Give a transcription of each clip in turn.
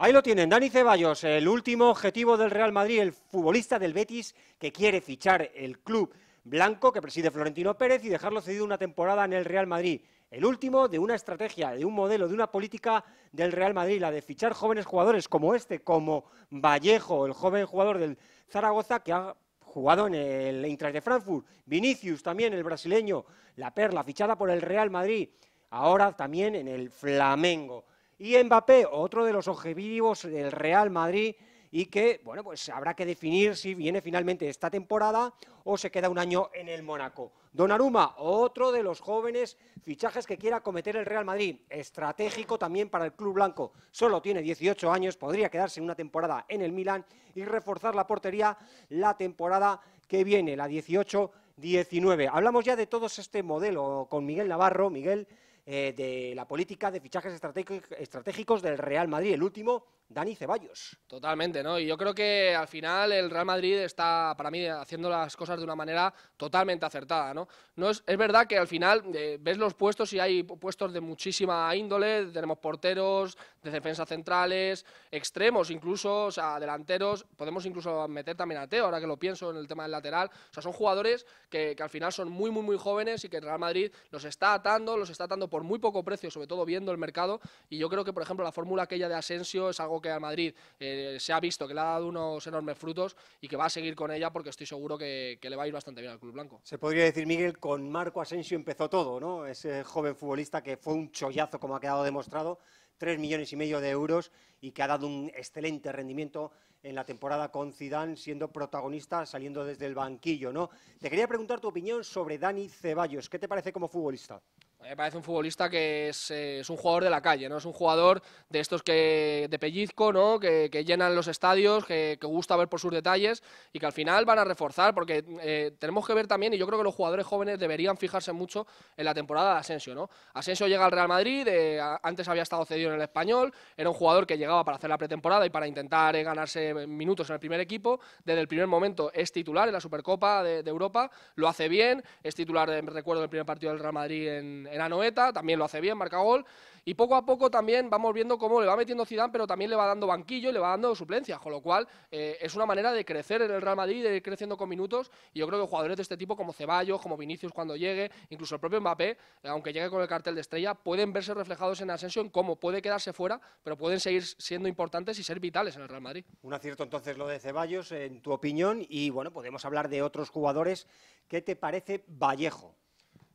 Ahí lo tienen, Dani Ceballos, el último objetivo del Real Madrid, el futbolista del Betis que quiere fichar el club blanco que preside Florentino Pérez y dejarlo cedido una temporada en el Real Madrid. El último de una estrategia, de un modelo, de una política del Real Madrid, la de fichar jóvenes jugadores como este, como Vallejo, el joven jugador del Zaragoza que ha jugado en el Eintracht de Frankfurt, Vinicius también, el brasileño, la perla fichada por el Real Madrid, ahora también en el Flamengo. Y Mbappé, otro de los objetivos del Real Madrid y que, bueno, pues habrá que definir si viene finalmente esta temporada o se queda un año en el Mónaco. Donnarumma, otro de los jóvenes fichajes que quiera cometer el Real Madrid, estratégico también para el club blanco. Solo tiene 18 años, podría quedarse una temporada en el Milan y reforzar la portería la temporada que viene, la 18-19. Hablamos ya de todo este modelo con Miguel Navarro, Miguel eh, de la política de fichajes estratégicos del Real Madrid, el último Dani Ceballos. Totalmente, ¿no? Y yo creo que al final el Real Madrid está, para mí, haciendo las cosas de una manera totalmente acertada, ¿no? no es, es verdad que al final eh, ves los puestos y hay puestos de muchísima índole, tenemos porteros, de defensa centrales, extremos incluso, o sea, delanteros, podemos incluso meter también a Teo, ahora que lo pienso en el tema del lateral, o sea, son jugadores que, que al final son muy, muy, muy jóvenes y que el Real Madrid los está atando, los está atando por muy poco precio, sobre todo viendo el mercado, y yo creo que, por ejemplo, la fórmula aquella de Asensio es algo que al Madrid eh, se ha visto que le ha dado unos enormes frutos y que va a seguir con ella porque estoy seguro que, que le va a ir bastante bien al Club Blanco. Se podría decir, Miguel, con Marco Asensio empezó todo, ¿no? Ese joven futbolista que fue un chollazo, como ha quedado demostrado, tres millones y medio de euros y que ha dado un excelente rendimiento en la temporada con Zidane, siendo protagonista, saliendo desde el banquillo, ¿no? Te quería preguntar tu opinión sobre Dani Ceballos. ¿Qué te parece como futbolista? me parece un futbolista que eh, es, un jugador de la calle, ¿no? Es un jugador de estos que de pellizco, ¿no? Que, llenan los estadios, que, gusta ver por sus detalles y que al final van a reforzar, porque eh, tenemos que ver también, y yo creo que los jugadores jóvenes deberían fijarse mucho en la temporada de Asensio, ¿no? Asensio llega al Real Madrid, eh, antes había estado cedido en el Español, era un jugador que llegaba para hacer la pretemporada y para intentar ganarse minutos en el primer equipo, desde el primer momento es titular en la Supercopa de, Europa, lo hace bien, es titular, recuerdo, del primer partido del Real Madrid en, en en también lo hace bien, marca gol. Y poco a poco también vamos viendo cómo le va metiendo Zidane, pero también le va dando banquillo y le va dando suplencia, con lo cual eh, es una manera de crecer en el Real Madrid, de ir creciendo con minutos. Y yo creo que jugadores de este tipo, como Ceballos, como Vinicius cuando llegue, incluso el propio Mbappé, eh, aunque llegue con el cartel de estrella, pueden verse reflejados en Asensio en cómo puede quedarse fuera, pero pueden seguir siendo importantes y ser vitales en el Real Madrid. Un acierto entonces lo de Ceballos, en tu opinión, y bueno, podemos hablar de otros jugadores. ¿Qué te parece Vallejo?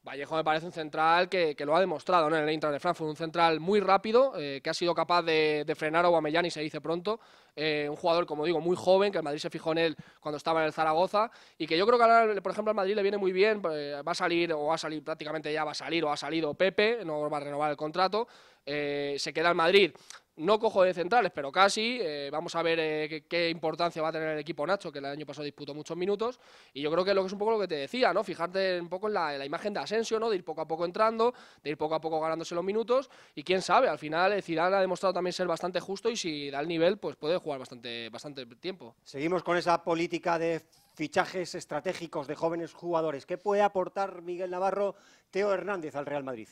Vallejo me parece un central que, lo ha demostrado en el Inter de Frankfurt, un central muy rápido, eh, que ha sido capaz de, frenar a Guamellán y se dice pronto. Eh, un jugador, como digo, muy joven, que el Madrid se fijó en él cuando estaba en el Zaragoza y que yo creo que ahora, por ejemplo, al Madrid le viene muy bien, eh, va a salir o va a salir prácticamente ya va a salir o ha salido Pepe, no va a renovar el contrato, se queda el Madrid no cojo de centrales, pero casi. Eh, vamos a ver eh, qué, importancia va a tener el equipo Nacho, que el año pasado disputó muchos minutos. Y yo creo que lo que es un poco lo que te decía, ¿no? Fijarte un poco en la, imagen de Asensio, ¿no? De ir poco a poco entrando, de ir poco a poco ganándose los minutos. Y quién sabe, al final eh, Zidane ha demostrado también ser bastante justo y si da el nivel, pues puede jugar bastante, bastante tiempo. Seguimos con esa política de fichajes estratégicos de jóvenes jugadores. ¿Qué puede aportar Miguel Navarro, Teo Hernández al Real Madrid?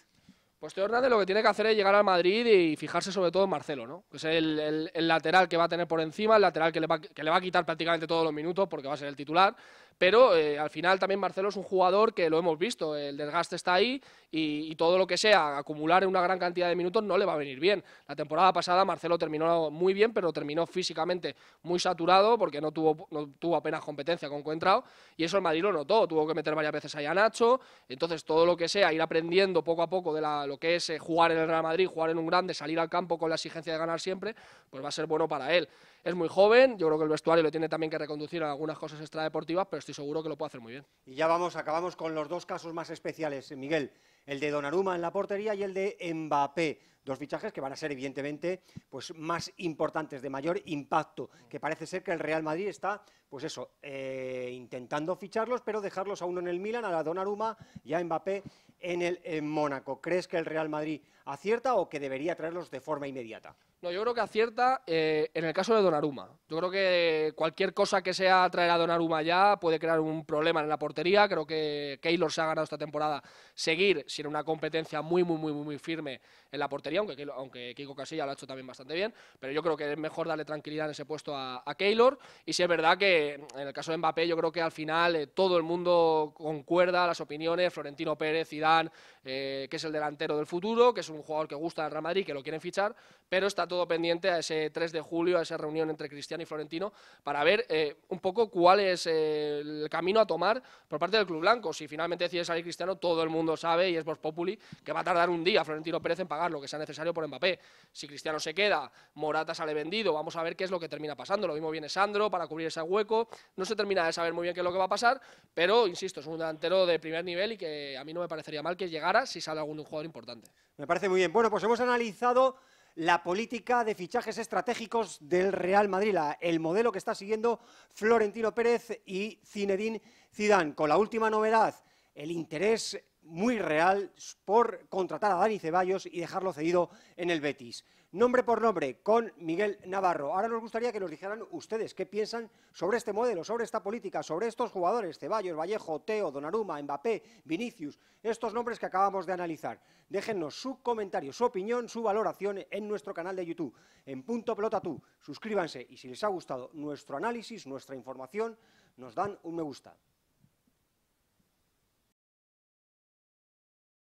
Pues Teo Hernández lo que tiene que hacer es llegar al Madrid y fijarse sobre todo en Marcelo, ¿no? Que es el, lateral que va a tener por encima, el lateral que le, va, a quitar prácticamente todos los minutos porque va a ser el titular. Pero eh, al final también Marcelo es un jugador que lo hemos visto, el desgaste está ahí y, todo lo que sea acumular en una gran cantidad de minutos no le va a venir bien. La temporada pasada Marcelo terminó muy bien, pero terminó físicamente muy saturado porque no tuvo, no tuvo apenas competencia con Coentrao y eso el Madrid lo notó, tuvo que meter varias veces ahí a Nacho. Entonces todo lo que sea ir aprendiendo poco a poco de la lo que es eh, jugar en el Real Madrid, jugar en un grande, salir al campo con la exigencia de ganar siempre, pues va a ser bueno para él. Es muy joven, yo creo que el vestuario le tiene también que reconducir a algunas cosas extradeportivas, pero estoy seguro que lo puede hacer muy bien. Y ya vamos, acabamos con los dos casos más especiales, Miguel, el de Donnarumma en la portería y el de Mbappé. Dos fichajes que van a ser, evidentemente, pues, más importantes, de mayor impacto, que parece ser que el Real Madrid está, pues eso, eh, intentando ficharlos, pero dejarlos a uno en el Milan, a la Donnarumma y a Mbappé en el Mónaco. ¿Crees que el Real Madrid acierta o que debería traerlos de forma inmediata? No, yo creo que acierta eh, en el caso de donaruma Yo creo que cualquier cosa que sea traer a Donnarumma ya puede crear un problema en la portería. Creo que Keylor se ha ganado esta temporada seguir sin una competencia muy, muy, muy, muy firme en la portería, aunque, aunque Kiko Casilla lo ha hecho también bastante bien. Pero yo creo que es mejor darle tranquilidad en ese puesto a, a Keylor. Y si es verdad que en el caso de Mbappé, yo creo que al final eh, todo el mundo concuerda las opiniones. Florentino Pérez, Zidane, dan eh, que es el delantero del futuro, que es un jugador que gusta al Real Madrid, que lo quieren fichar, pero está todo pendiente a ese 3 de julio, a esa reunión entre Cristiano y Florentino, para ver eh, un poco cuál es eh, el camino a tomar por parte del Club Blanco. Si finalmente decide salir Cristiano, todo el mundo sabe, y es Vos Populi, que va a tardar un día Florentino Pérez en pagar lo que sea necesario por Mbappé. Si Cristiano se queda, Morata sale vendido, vamos a ver qué es lo que termina pasando. Lo mismo viene Sandro para cubrir ese hueco. No se termina de saber muy bien qué es lo que va a pasar, pero insisto, es un delantero de primer nivel y que a mí no me parecería mal que llegara si sale algún jugador importante. Me parece muy bien. Bueno, pues hemos analizado la política de fichajes estratégicos del Real Madrid, el modelo que está siguiendo Florentino Pérez y Zinedine Zidane, con la última novedad, el interés muy real por contratar a Dani Ceballos y dejarlo cedido en el Betis nombre por nombre, con Miguel Navarro. Ahora nos gustaría que nos dijeran ustedes qué piensan sobre este modelo, sobre esta política, sobre estos jugadores, Ceballos, Vallejo, Teo, Donaruma, Mbappé, Vinicius, estos nombres que acabamos de analizar. Déjennos su comentario, su opinión, su valoración en nuestro canal de YouTube, en Punto Pelota Tú. Suscríbanse y si les ha gustado nuestro análisis, nuestra información, nos dan un me gusta.